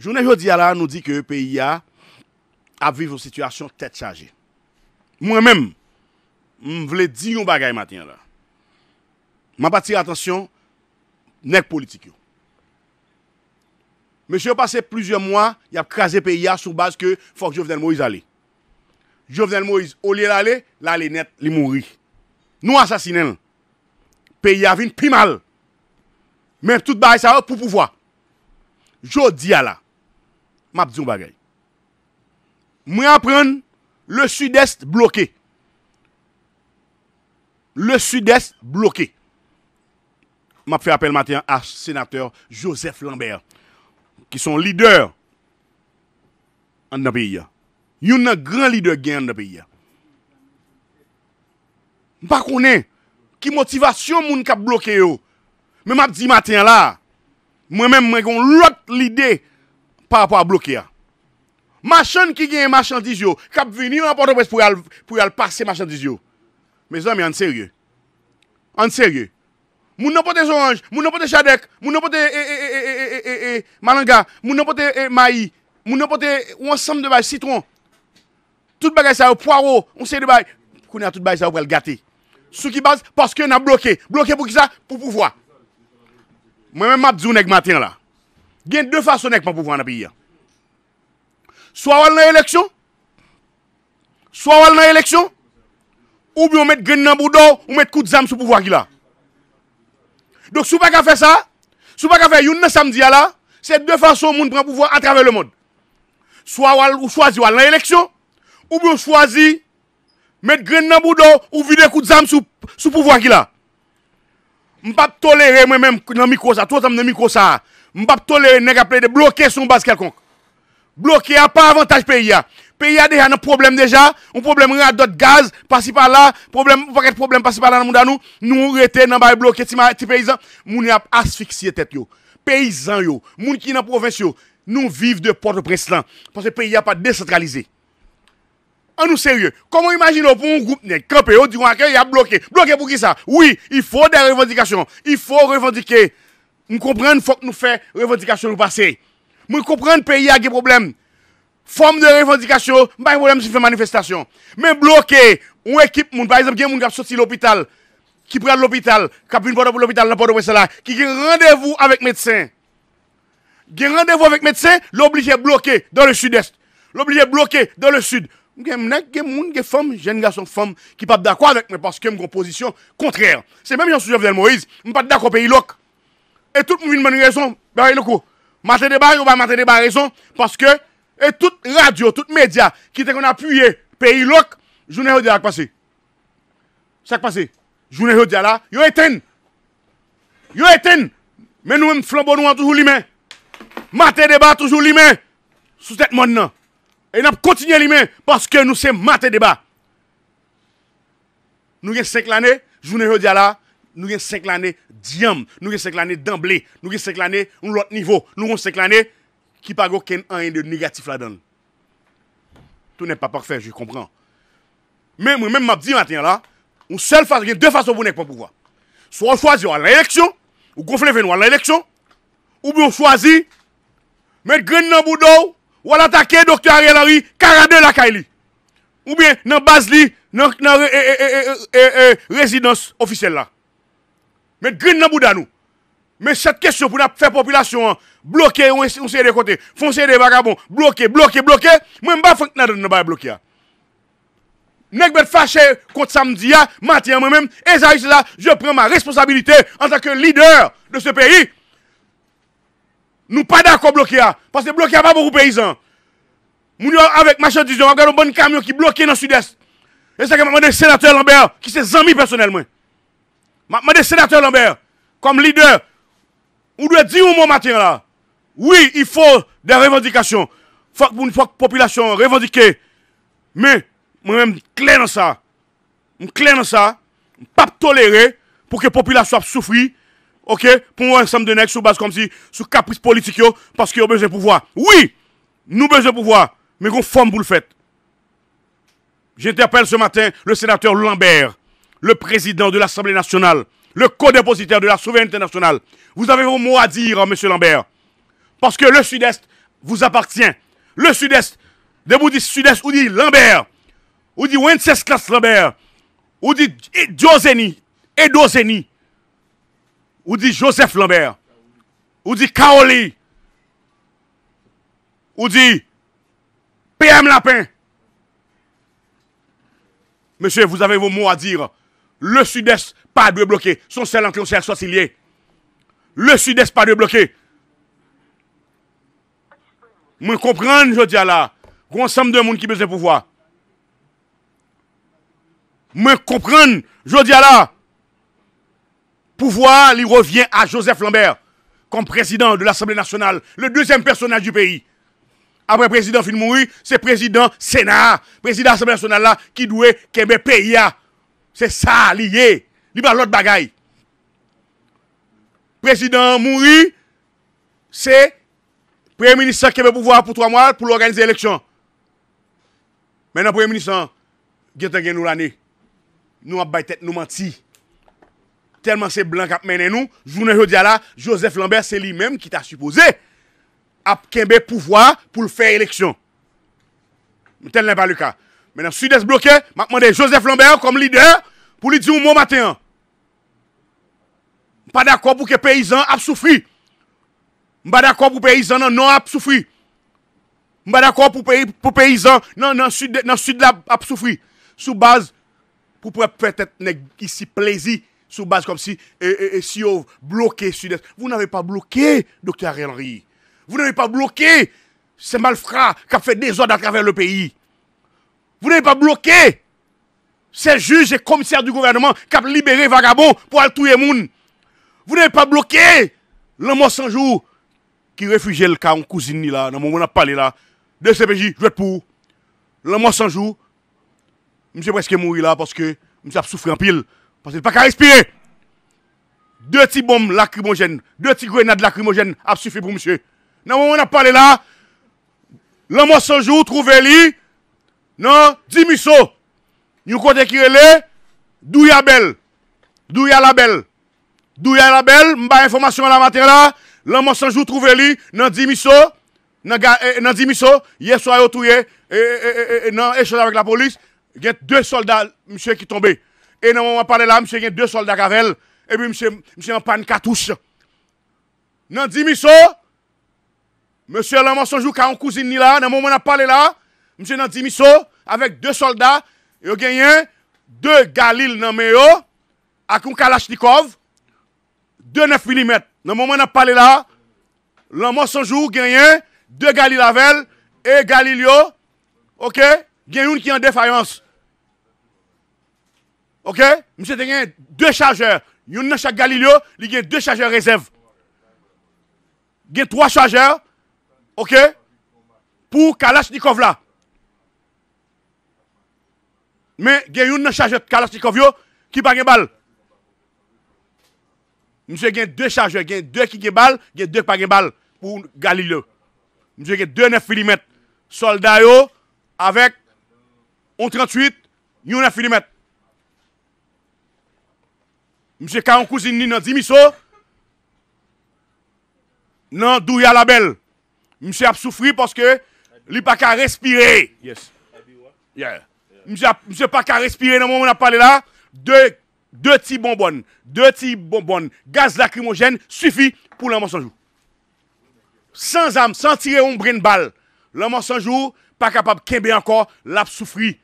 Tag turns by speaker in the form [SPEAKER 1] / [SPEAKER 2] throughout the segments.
[SPEAKER 1] Jounen yo di ala nou di ke P.I.A. ap viv yon situasyon tet chaje. Mwen menm, mwen vle di yon bagay maten ya la. Mwen pati atensyon, nek politik yo. Mwen se yon pase plusieurs mwen, yap krasi P.I.A. soubaz ke fok Jovenel Moïse ali. Jovenel Moïse olye l'ali, l'ali net li mouri. Nou asasinen, P.I.A. vin pi mal. Menp tout bagay sa ap pou pouvoa. Jounen yo di ala, map di yon bagay. Mwen apren, le sud-est bloke. Le sud-est bloke. Map fe apel matin a senateur Joseph Lambert, ki son lider an da piya. Yon nan gran lider gen an da piya. Mwen pa konen, ki motivasyon moun kap bloke yo, men map di matin la, mwen men mwen kon lot lidey Par rapport a bloke ya. Machan ki gen yon machan diz yo. Kap vini yon apotopres pou yal passe machan diz yo. Me zan mi anseri. Anseri. Moun nan pote zonj. Moun nan pote chadek. Moun nan pote e e e e e e e e. Malanga. Moun nan pote e mahi. Moun nan pote ou ansem devay citron. Tout bagay sa ou poaro. On se debay. Kounen tout bagay sa ou bel gate. Sou ki baz parce ke nan bloke. Bloke pou ki sa? Pou pou vwa. Mwenen map zoun ek matin la. Il y a deux façons pour pouvoir dans le pays. Soit on a une élection, soit on a une élection, ou bien on met grain dans le ou met coup de zame sur le pouvoir qui là Donc si on ne fait ça, si on ne fait une samedi là, c'est deux façons de prendre pouvoir à travers le monde. Soit on choisit une élection, ou bien on choisit mettre grain dans le ou vider coup de zame sur le pouvoir qui là Je ne peux pas tolérer moi-même dans le micro ça, tout le temps dans le micro ça ne pas tolérer les de bloquer son base quelconque. Bloquer a pas avantage pays. Pays a déjà un problème déjà, un problème de gaz, pas si par-là, problème, de problème pas par-là dans monde. nous, nous rester dans le bloquer les paysans, nous avons asphyxié tête yo. Paysans yo, moun qui dans province nous vivons de porte au prince là, parce que le pays a pas décentralisé. En nous sérieux, comment imaginez pour un groupe de campé, qui dit qu'il a bloqué, bloqué pour qui ça Oui, il faut des revendications, il faut revendiquer Mwen kompren fok nou fè revendikasyon nou pase. Mwen kompren peyi a ge problem. Form de revendikasyon, mwen pa yon problem si fè manifestasyon. Mwen bloke ou ekip moun. Par exemple, gen moun kap soti l'hôpital. Ki prèl l'hôpital. Kap yon porto pou l'hôpital, nan porto pou selay. Ki gen randevou avèk medsen. Gen randevou avèk medsen, l'oblige bloke dans le sud-est. L'oblige bloke dans le sud. Mwen gen moun gen fòm, gen gason fòm, ki pap da kwa avèk, mwen paske mwen komposisyon kontrèr. Se mèm E tout mou vin mwen yon rezon, Mante deba, yon va mante deba rezon, Paske, e tout radio, tout media, Ki te kon apuye, peyi lok, Jounen yon diya akpase. Sakpase, jounen yon diya la, Yon eten, Yon eten, men nou m flambo nou an toujou li men, Mante deba toujou li men, Souset non. moun nan, E nap kontinye li men, Paske nou se mante deba. Nou gen seklane, Jounen yon diya la, Nou gen sèklane diyam, nou gen sèklane d'emble, nou gen sèklane nou lot nivou, nou gen sèklane ki pa gò ken an en de negatif la don. Tout nè pa parfait, jy compren. Men mèm m ap di maten ya la, ou sel fase, gen dè fase ou bou nèk pwouwa. Sou wòl chwazi wòl lè lè lèksyon, ou gwof lè ven wòl lè lè lèksyon, ou bi wòl chwazi, mèt gren nan moudou, wòl atake Dokty Ariyel Ariy, karade lakay li. Ou bi nan baz li, nan eh, eh, eh, re-e-e-e-e-e-e-e-e-e-e-e-e-e-e-e-e-e-e Met grin nan boudan nou. Met set kesyon pou nan fè populasyon an. Bloke ou enseye de kote. Fonseye de vagabon. Bloke, bloke, bloke. Mwen mba fèk nan nan baya bloke a. Nek bet fache kont samdi a. Matyen mwen men. E zayi se la. Je pren ma responsabilite. An takke lider de se peyi. Nou pa dako bloke a. Pase bloke a pa pou pou peyizan. Moun yo avèk machan tizyon. Mwen mba fèk nan mwen kamyon ki bloke nan sud-est. E zayi se la mwen mwen de senatèl an beya. Ki se zami personel mwen. Je le sénateur Lambert, comme leader, on doit dire au mot matin là, oui, il faut des revendications. Il faut que la population revendique. Mais, moi-même, clair dans ça. Je clair dans ça. Je pas tolérer pour que la population souffre. OK Pour un ensemble de nègres sous base comme si, sous caprice politique, parce qu'ils a besoin de pouvoir. Oui, nous besoin de pouvoir, mais qu'on forme pour le fait. J'interpelle ce matin le sénateur Lambert le président de l'Assemblée nationale, le co-dépositaire de la souveraineté nationale. Vous avez vos mots à dire, hein, monsieur Lambert. Parce que le Sud-Est vous appartient. Le Sud-Est, vous dites Sud-Est, ou dit Lambert, ou dit Wenceslas Lambert, ou dit Diozeni, Edozeni, ou dit Joseph Lambert, ou dit Kaoli, ou dit PM Lapin. Monsieur, vous avez vos mots à dire. Le sud-est, pas de bloquer. Son seul entrée, son soit Le sud-est, pas de bloquer. Moi, comprendre, je dis à là. ensemble de monde qui besoin de pouvoir. Je comprendre, je dis là. Pouvoir, il revient à Joseph Lambert comme président de l'Assemblée nationale, le deuxième personnage du pays. Après président Filmoui, c'est président Sénat, président de l'Assemblée nationale là, qui doit qu'aimer pays. Hein. Se sa li ye, li ba lot bagay Prezident Mouri Se Pre-ministrant kembe pouvoi pou 3 mwan pou l'organize eleksyon Menan pre-ministrant Gye ten gen nou la ne Nou ap baytet nou manti Tenman se blan kap menen nou Jounen jodi ala, Joseph Lambert se li menm ki ta supose Ap kembe pouvoi pou l'fè eleksyon Tenman pa li ka Mais le Sud-Est bloqué, je demandé Joseph Lambert comme leader pour lui dire un mot matin. Pas d'accord pour que les paysans aient suis Pas d'accord pour que les paysans non ne suis Pas d'accord pour que les paysans non le sud sud Sous base pour peut-être ici plaisir sous base comme si et, eh, et, eh, eh, si vous bloquez Sud-Est. Vous n'avez pas bloqué, docteur Henry. Vous n'avez pas bloqué ces malfrats qui ont fait des ordres à travers le pays. Vous n'avez pas bloqué ces juges et commissaires du gouvernement qui ont libéré vagabond pour aller le monde. Vous n'avez pas bloqué l'homme sans jour qui réfugie le cas en cousine là, dans le moment on a parlé là, de CPJ, je vais pour. L'homme sans jour, monsieur presque mort là parce que monsieur a souffert en pile, parce qu'il n'a pas qu'à respirer. Deux petits bombes lacrymogènes, deux petits grenades lacrymogènes a suffi pour monsieur. Dans le moment où on a parlé là, l'homme sans jour trouvé lui, nan di miso, yon kote ki ele, dou ya bel, dou ya la bel, dou ya la bel, mba informasyon la mater la, lan monsanjou trouve li, nan di miso, yon soya otouye, e nan e choda vek la polis, gen dwe soldat msye ki tombe, e nan moun apale la, msye gen dwe soldat gavel, e bi msye mpane katouche, nan di miso, msye lan monsanjou ka an kouzin ni la, nan moun apale la, Mse nan Dimi So, avek 2 soldat, yo genyen, 2 Galil nan Meyo, akoun Kalashnikov, 2 9mm. Nan mouman nan pale la, lan monsanjou genyen, 2 Galil Avel, e Galil yo, genyen yon ki yon defayans. Ok? Mse denyen, 2 chageur, yon nan chak Galil yo, li genyen 2 chageur rezerv. Genyen 3 chageur, ok? Pou Kalashnikov la. men gen yon nan chajet kalastikov yo, ki pa gen bal. Mse gen dwe chajet, gen dwe ki gen bal, gen dwe ki pa gen bal, pou Galileo. Mse gen dwe 9 mm solday yo, avek 138, yon 9 mm. Mse kan kouzini nan dimiso, nan dwe yalabel. Mse ap soufri pwoske, li pa ka respire. Yes. Yeah. Mse Paka respire nan moun ap pale la De ti bonbon De ti bonbon Gaz lakrimogen sufi pou l'anman sanjou San zam San tire yon brin bal L'anman sanjou pa kapab kebe ankon L'ap soufri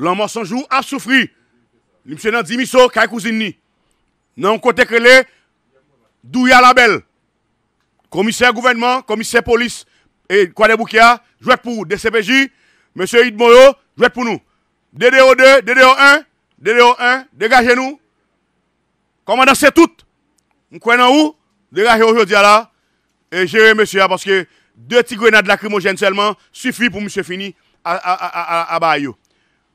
[SPEAKER 1] L'anman sanjou ap soufri L'imse nan dimiso kaj kouzin ni Nan yon kote krele Dou yalabel Komise gouvernement, komise polis et de Boukia, jouez pour DCPJ, Monsieur Idmoyo, jouez pour nous. DDO2, DDO1, DDO1, dégagez-nous. Commandant, c'est tout. Nous croyons où Dégagez aujourd'hui là. Et j'ai monsieur, hein, parce que deux petits grenades lacrymogènes seulement suffit pour monsieur Fini à, à,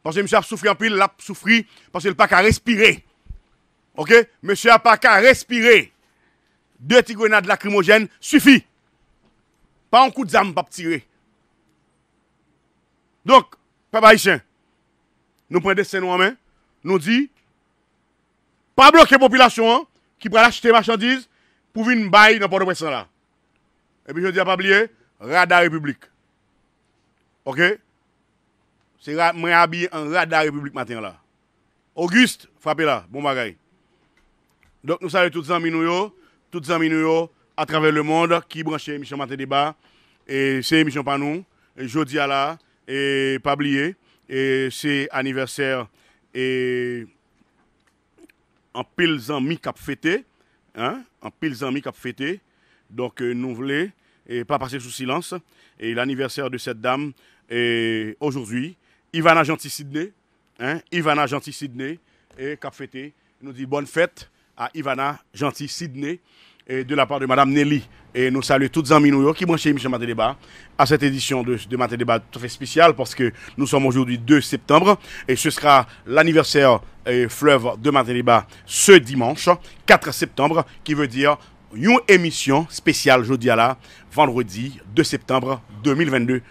[SPEAKER 1] Parce que monsieur a souffert en pile, il a souffert parce qu'il n'a pas qu'à respirer. Ok Monsieur a pas qu'à respirer. Deux petits grenades lacrymogènes suffit. pa an kout zanm pa p'tire. Dok, papa Hichin, nou prende sen nou anmen, nou di, pa bloke popilasyon an, ki pral achite marchandiz, pou vin bay nanpon do presan la. E pi jen di apabliye, Radda Republik. Ok? Se mwen abye an Radda Republik maten la. Auguste, frape la, bon bagay. Dok nou sali tout zanm inou yo, tout zanm inou yo, à travers le monde qui branche l'émission Maté Débat. Et c'est l'émission pas nous. Jeudi et pas oublier, et c'est anniversaire et en pile mi-cap fêté. Hein? En pile mi qui fêté. Donc euh, nous voulons et pas passer sous silence. Et l'anniversaire de cette dame est aujourd'hui. Ivana gentil sidney Hein? Ivana gentil sidney et qui fêté. Nous dit bonne fête à Ivana gentil sidney de la part de Madame Nelly. Et nous saluons toutes les amis qui branchent Michel Maté Débat à cette édition de, de Maté Débat tout à fait spéciale parce que nous sommes aujourd'hui 2 septembre et ce sera l'anniversaire euh, fleuve de Maté Débat ce dimanche 4 septembre qui veut dire une émission spéciale jeudi à la vendredi 2 septembre 2022.